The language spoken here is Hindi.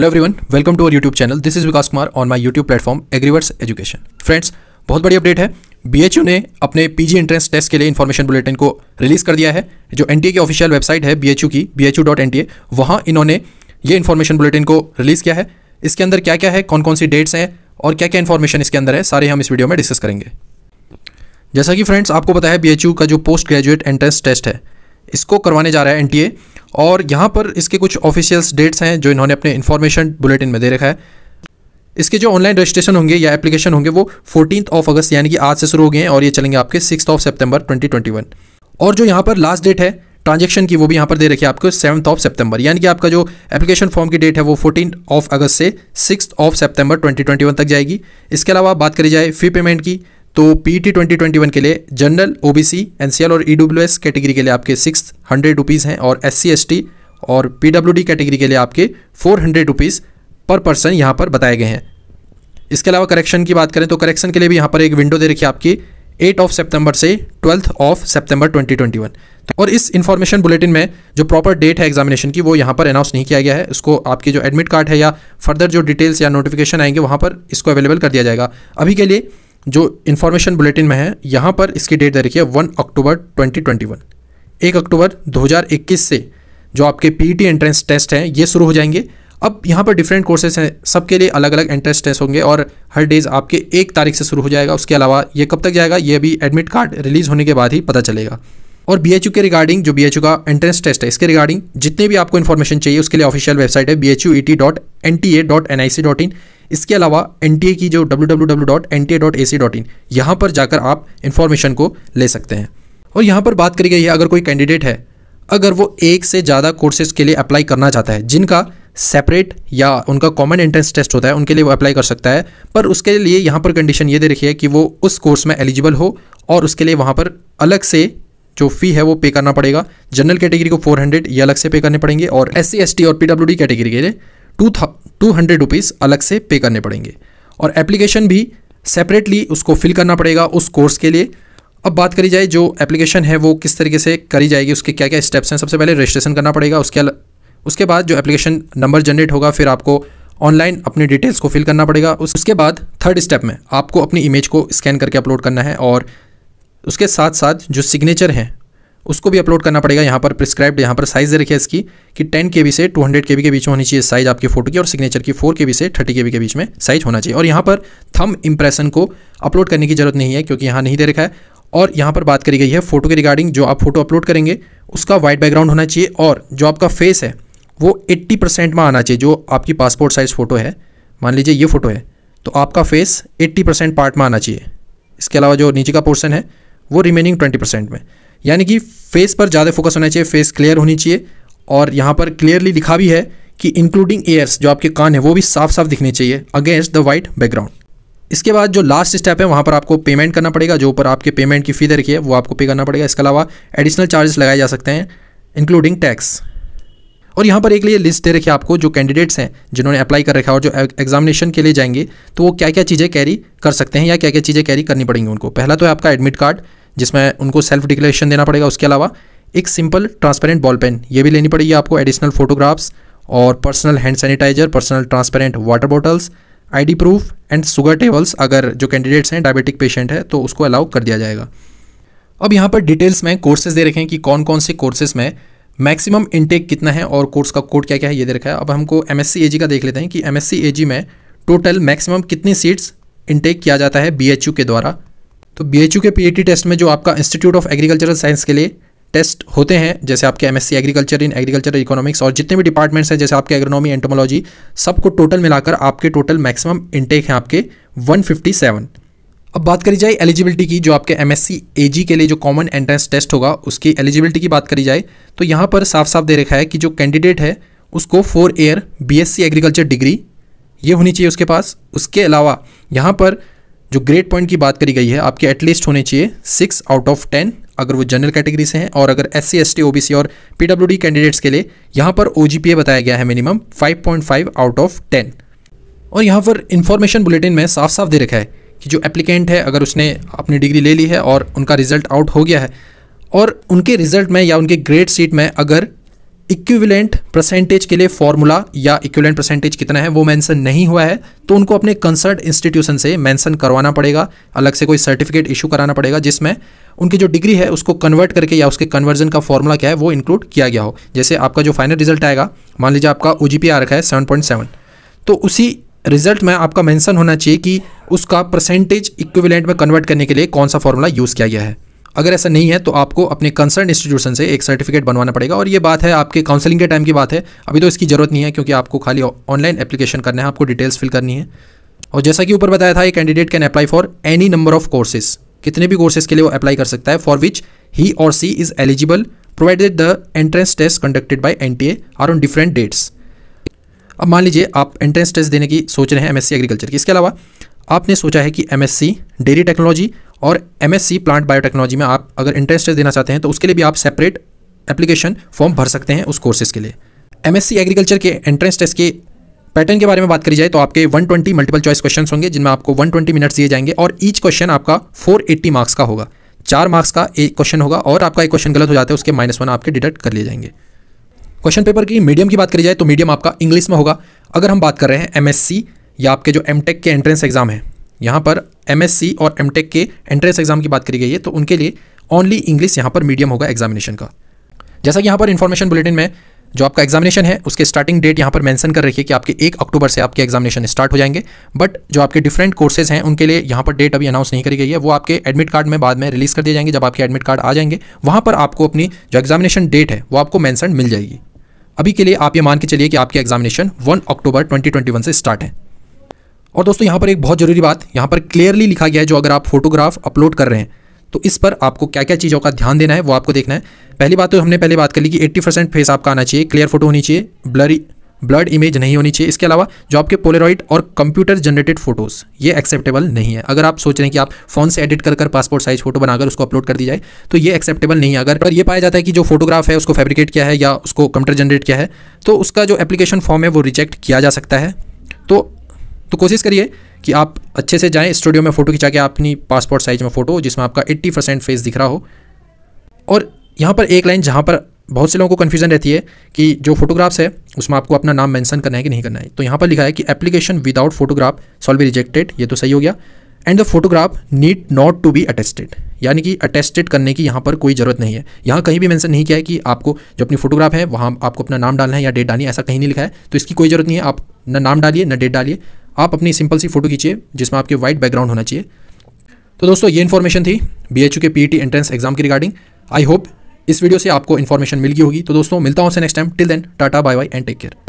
hello everyone welcome to our YouTube channel this is Vikas Kumar on my YouTube platform Agriverse education friends बहुत बड़ी अपडेट है बीएचयू ने अपने पीजी एंट्रेंस टेस्ट के लिए इन्फॉर्मेशन बुलेटिन को रिलीज़ कर दिया है जो एनटीए की ऑफिशियल वेबसाइट है बी की बी एच वहाँ इन्होंने ये इन्फॉर्मेशन बुलेटिन को रिलीज़ किया है इसके अंदर क्या क्या है कौन कौन सी डेट्स हैं और क्या क्या इन्फॉर्मेशन इसके अंदर है सारे हम इस वीडियो में डिस्कस करेंगे जैसा कि फ्रेंड्स आपको पता है बी का जो पोस्ट ग्रेजुएट एंट्रेंस टेस्ट है इसको करवाने जा रहा है एन और यहाँ पर इसके कुछ ऑफिशियल्स डेट्स हैं जो इन्होंने अपने इन्फॉर्मेशन बुलेटिन में दे रखा है इसके जो ऑनलाइन रजिस्ट्रेशन होंगे या एप्लीकेशन होंगे वो फोर्टीन ऑफ अगस्त यानी कि आज से शुरू हो गए हैं और ये चलेंगे आपके सिक्स ऑफ सेप्टेम्बर ट्वेंटी और जो यहाँ पर लास्ट डेट है ट्रांजेक्शन की वो भी यहाँ पर दे रखी है आपको सेवन्थ ऑफ सेप्टेम्बर यानी कि आपका जो एप्लीकेशन फॉर्म की डेट है वो फोर्टीन ऑफ अगस्त से सिक्स ऑफ सेप्टेम्बर 2021 तक जाएगी इसके अलावा बात करी जाए फी पेमेंट की तो पी टी के लिए जनरल ओ सी एल और एस e कैटेगरी के लिए आपके सिक्स हंड्रेड रुपीज़ हैं और एस सी एस टी और पी डी कैटेगरी के लिए आपके four hundred rupees per person यहाँ पर बताए गए हैं इसके अलावा करेक्शन की बात करें तो करेक्शन के लिए भी यहाँ पर एक विंडो दे रखी है आपकी एट ऑफ सितंबर से ट्वेल्थ ऑफ सितंबर 2021 और इस इन्फॉर्मेशन बुलेटिन में जो प्रॉपर डेट है एग्जामिनेशन की वो यहाँ पर अनाउंस नहीं किया गया है उसको आपके जो एडमिट कार्ड है या फर्दर जो डिटेल्स या नोटिफिकेशन आएंगे वहाँ पर इसको अवेलेबल कर दिया जाएगा अभी के लिए जो इन्फॉर्मेशन बुलेटिन में है यहाँ पर इसकी डेट दे रखी है वन अक्टूबर 2021 एक अक्टूबर 2021 से जो आपके टी एंट्रेंस टेस्ट हैं ये शुरू हो जाएंगे अब यहाँ पर डिफरेंट कोर्सेज हैं सबके लिए अलग अलग एंट्रेंस टेस्ट होंगे और हर डेज़ आपके एक तारीख से शुरू हो जाएगा उसके अलावा ये कब तक जाएगा ये अभी एडमिट कार्ड रिलीज़ होने के बाद ही पता चलेगा और बी के रिगार्डिंग जो बी का एंट्रेंस टेस्ट है इसके रिगार्डिंग जितने भी आपको इन्फॉर्मेशन चाहिए उसके लिए ऑफिशियल वेबसाइट है B H U E T dot N T A dot N I C dot in इसके अलावा एन टी ए की जो W W W dot N T A dot A C dot in यहाँ पर जाकर आप इन्फॉर्मेशन को ले सकते हैं और यहाँ पर बात करी गई है अगर कोई कैंडिडेट है अगर वो एक से ज़्यादा कोर्सेज के लिए अप्लाई करना चाहता है जिनका सेपरेट या उनका कॉमन एंट्रेंस टेस्ट होता है उनके लिए वो अप्लाई कर सकता है पर उसके लिए यहाँ पर कंडीशन ये दे रखी है कि वो उस कोर्स में एलिजिबल हो और उसके लिए वहाँ पर अलग से जो फी है वो पे करना पड़ेगा जनरल कैटेगरी को फोर हंड्रेड ये अलग से पे करने पड़ेंगे और एस सी और पी कैटेगरी के लिए टू टू हंड्रेड रुपीज़ अलग से पे करने पड़ेंगे और एप्लीकेशन भी सेपरेटली उसको फिल करना पड़ेगा उस कोर्स के लिए अब बात करी जाए जो एप्लीकेशन है वो किस तरीके से करी जाएगी उसके क्या क्या स्टेप्स हैं सबसे पहले रजिस्ट्रेशन करना पड़ेगा उसके उसके बाद जो एप्लीकेशन नंबर जनरेट होगा फिर आपको ऑनलाइन अपनी डिटेल्स को फिल करना पड़ेगा उसके बाद थर्ड स्टेप में आपको अपनी इमेज को स्कैन करके अपलोड करना है और उसके साथ साथ जो सिग्नेचर है उसको भी अपलोड करना पड़ेगा यहाँ पर प्रिस्क्राइब्ड यहाँ पर साइज़ दे रखी है इसकी कि 10 के बी से 200 के बी के बीच में होनी चाहिए साइज़ आपकी फोटो की और सिग्नेचर की 4 के बी से 30 के बी के बीच में साइज़ होना चाहिए और यहाँ पर थम इंप्रेशन को अपलोड करने की ज़रूरत नहीं है क्योंकि यहाँ नहीं दे रखा है और यहाँ पर बात करी गई है फोटो के रिगार्डिंग जो आप फोटो अपलोड करेंगे उसका वाइट बैकग्राउंड होना चाहिए और जो आपका फेस है वो एट्टी परसेंट में आना चाहिए जो आपकी पासपोर्ट साइज़ फ़ोटो है मान लीजिए ये फ़ोटो है तो आपका फेस एट्टी परसेंट पार्ट में आना चाहिए इसके अलावा जो नीचे का पोर्शन है वो रिमेनिंग ट्वेंटी परसेंट में यानी कि फेस पर ज़्यादा फोकस होना चाहिए फेस क्लियर होनी चाहिए और यहाँ पर क्लियरली लिखा भी है कि इंक्लूडिंग एयर्स जो आपके कान है वो भी साफ साफ दिखने चाहिए अगेंस्ट द वाइट बैकग्राउंड इसके बाद जो लास्ट स्टेप है वहाँ पर आपको पेमेंट करना पड़ेगा जो ऊपर आपके पेमेंट की फ़ी दे रखी है वो आपको पे करना पड़ेगा इसके अलावा एडिशनल चार्जेस लगाए जा सकते हैं इंक्लूडिंग टैक्स और यहाँ पर एक लिए लिस्ट दे रखी है आपको जो कैंडिडेट्स हैं जिन्होंने अप्लाई कर रखा है और जो एग्जामिनेशन के लिए जाएंगे तो वो क्या क्या चीज़ें कैरी कर सकते हैं या क्या क्या चीज़ें कैरी करनी पड़ेंगी उनको पहला तो है आपका एडमिट कार्ड जिसमें उनको सेल्फ डिक्लेरेशन देना पड़ेगा उसके अलावा एक सिंपल ट्रांसपेरेंट बॉल पेन ये भी लेनी पड़ेगी आपको एडिशनल फोटोग्राफ्स और personal hand sanitizer personal transparent water bottles ID proof and sugar tablets अगर जो कैंडिडेट्स हैं डायबिटिक पेशेंट है तो उसको अलाउ कर दिया जाएगा अब यहाँ पर डिटेल्स में कोर्सेज दे रखें कि कौन कौन से कोर्सेज में मैक्सिमम इनटेक कितना है और कोर्स का कोड क्या क्या है ये दे रखा है अब हमको एम एस का देख लेते हैं कि एम एस में टोटल मैक्सिमम कितनी सीट्स इनटेक किया जाता है बी के द्वारा तो बी के पी टेस्ट e में जो आपका इंस्टीट्यूट ऑफ एग्रीकल्चरल साइंस के लिए टेस्ट होते हैं जैसे आपके MSc agriculture in agriculture economics और जितने भी डिपार्टमेंट्स हैं जैसे आपके एग्रोनॉमी एंटोमोलॉजी सबको टोटल मिलाकर आपके टोटल मैक्सिमम इनटेक हैं आपके 157 अब बात करी जाए एलिजिबिलिटी की जो आपके एमएससी एजी के लिए जो कॉमन एंट्रेंस टेस्ट होगा उसकी एलिजिबिलिटी की बात करी जाए तो यहाँ पर साफ साफ दे रखा है कि जो कैंडिडेट है उसको four year B agriculture degree ये होनी चाहिए उसके पास उसके अलावा यहाँ पर जो ग्रेड पॉइंट की बात करी गई है आपके एटलीस्ट होने चाहिए सिक्स आउट ऑफ टेन अगर वो जनरल कैटेगरी से हैं और अगर S C S T O B C और पी डब्ल्यू डी कैंडिडेट्स के लिए यहाँ पर ओ जी पी ए बताया गया है minimum five point five out of ten और यहाँ पर इन्फॉर्मेशन बुलेटिन में साफ साफ दे रखा है कि जो एप्लीकेंट है अगर उसने अपनी डिग्री ले ली है और उनका रिजल्ट आउट हो गया है और उनके रिजल्ट में या उनके ग्रेड सीट में अगर इक्विवेलेंट परसेंटेज के लिए फॉर्मूला या इक्विवेलेंट परसेंटेज कितना है वो मेंशन नहीं हुआ है तो उनको अपने कंसर्ट इंस्टीट्यूशन से मेंशन करवाना पड़ेगा अलग से कोई सर्टिफिकेट इशू कराना पड़ेगा जिसमें उनकी जो डिग्री है उसको कन्वर्ट करके या उसके कन्वर्जन का फॉर्मूला क्या है वो इंक्लूड किया गया हो जैसे आपका जो फाइनल रिजल्ट आएगा मान लीजिए आपका ओ आ रखा है सेवन तो उसी रिजल्ट में आपका मैंसन होना चाहिए कि उसका परसेंटेज इक्विवेलेंट में कन्वर्ट करने के लिए कौन सा फॉर्मूला यूज़ किया गया है अगर ऐसा नहीं है तो आपको अपने कंसर्न इंस्टीट्यूशन से एक सर्टिफिकेट बनवाना पड़ेगा और ये बात है आपके काउंसलिंग के टाइम की बात है अभी तो इसकी ज़रूरत नहीं है क्योंकि आपको खाली ऑनलाइन एप्लीकेशन करना है आपको डिटेल्स फिल करनी है और जैसा कि ऊपर बताया था ये candidate can apply for any number of courses कितने भी कोर्सेज के लिए वो अप्लाई कर सकता है for which he or she is eligible provided the entrance test conducted by N T A R on different dates अब मान लीजिए आप एंट्रेंस टेस्ट देने की सोच रहे हैं एमएससी एग्रीकल्चर की इसके अलावा आपने सोचा है कि एमएससी डेयरी टेक्नोलॉजी और सी प्लांट बायोटेक्नोलॉजी में आप अगर इंटरेस्ट देना चाहते हैं तो उसके लिए भी आप सेपरेट एप्लीकेशन फॉर्म भर सकते हैं उस कोर्सेज़ के लिए सी एग्रीकल्चर के एंट्रेंस टेस्ट के पैटर्न के बारे में बात करी जाए तो आपके 120 मल्टीपल चॉइस क्वेश्चन होंगे जिनमें आपको 120 मिनट्स दिए जाएंगे और ईच क्वेश्चन आपका 480 मार्क्स का होगा चार मार्क्स का एक क्वेश्चन होगा और आपका एक क्वेश्चन गलत हो जाता है उसके माइनस वन आपके डिडक्ट कर लिए जाएंगे क्वेश्चन पेपर की मीडियम की बात करी जाए तो मीडियम आपका इंग्लिश में होगा अगर हम बात कर रहे हैं एम या आपके जो एम के एंट्रेंस एग्जाम है यहाँ पर एम और एम के एंट्रेंस एग्जाम की बात करी गई है तो उनके लिए ओनली इंग्लिश यहाँ पर मीडियम होगा एग्जामिनेशन का जैसा कि यहाँ पर इन्फॉर्मेशन बुलेटिन में जो आपका एग्जामिनेशन है उसके स्टार्टिंग डेट यहाँ पर मेंशन कर रखिए कि आपके एक अक्टूबर से आपके एग्जामिनेशन स्टार्ट हो जाएंगे बट जो आपके डिफरेंट कोर्सेज हैं उनके लिए यहाँ पर डेट अभी अनाउंस नहीं करी गई है वो आपके एडमिट कार्ड में बाद में रिलीज़ कर दिए जाएंगे जब आपके एडमिट कार्ड आ जाएंगे वहाँ पर आपको अपनी जो एग्जामिनेशन डेट है वो आपको मैंसन मिल जाएगी अभी के लिए आप ये मान के चलिए कि आपके एग्जामिनेशन वन अक्टूबर ट्वेंटी से स्टार्ट है और दोस्तों यहाँ पर एक बहुत ज़रूरी बात यहाँ पर क्लियरली लिखा गया है जो अगर आप फोटोग्राफ अपलोड कर रहे हैं तो इस पर आपको क्या क्या चीज़ों का ध्यान देना है वो आपको देखना है पहली बात तो हमने पहले बात कर ली कि 80 परसेंट फेस आपका आना चाहिए क्लियर फोटो होनी चाहिए ब्लरी ब्लड इमेज नहीं होनी चाहिए इसके अलावा जो आपके पोलेरॉइड और कंप्यूटर जनरेटेड फोटोज़ ये एक्सेप्टेबल नहीं है अगर आप सोच रहे हैं कि आप फ़ोन से एडिट कर कर पासपोर्ट साइज़ फोटो बनाकर उसको अपलोड कर दी जाए तो ये एक्सेप्टेबल नहीं है अगर पर ये पाया जाता है कि जो फोटोग्राफ है उसको फैब्रिकेट किया है या उसको कंप्यूटर जनरेट किया है तो उसका जो एप्लीकेशन फॉर्म है वो रिजेक्ट किया जा सकता है तो तो कोशिश करिए कि आप अच्छे से जाएं स्टूडियो में फ़ोटो खिंचा के अपनी पासपोर्ट साइज़ में फ़ोटो जिसमें आपका 80 परसेंट फेस दिख रहा हो और यहाँ पर एक लाइन जहाँ पर बहुत से लोगों को कन्फ्यूज़न रहती है कि जो फोटोग्राफ्स है उसमें आपको अपना नाम मैंसन करना है कि नहीं करना है तो यहाँ पर लिखा है कि application without photograph shall be rejected ये तो सही हो गया and the photograph need not to be attested यानी कि अटेस्टेड करने की यहाँ पर कोई ज़रूरत नहीं है यहाँ कहीं भी मैंसन नहीं किया है कि आपको जो अपनी फोटोग्राफ है वहाँ आपको अपना नाम डालना है या डेट डालनी है ऐसा कहीं नहीं लिखा है तो इसकी कोई ज़रूरत नहीं है आप ना नाम डालिए ना डेट डालिए आप अपनी सिंपल सी फोटो खींचिए जिसमें आपके व्हाइट बैकग्राउंड होना चाहिए तो दोस्तों ये इन्फॉर्मेशन थी बी एच यू के पी टी एंट्रेंस एग्जाम की रिगार्डिंग आई होप इस वीडियो से आपको इन्फॉर्मेशन मिल गई होगी तो दोस्तों मिलता हूँ से next time till then tata bye bye and take care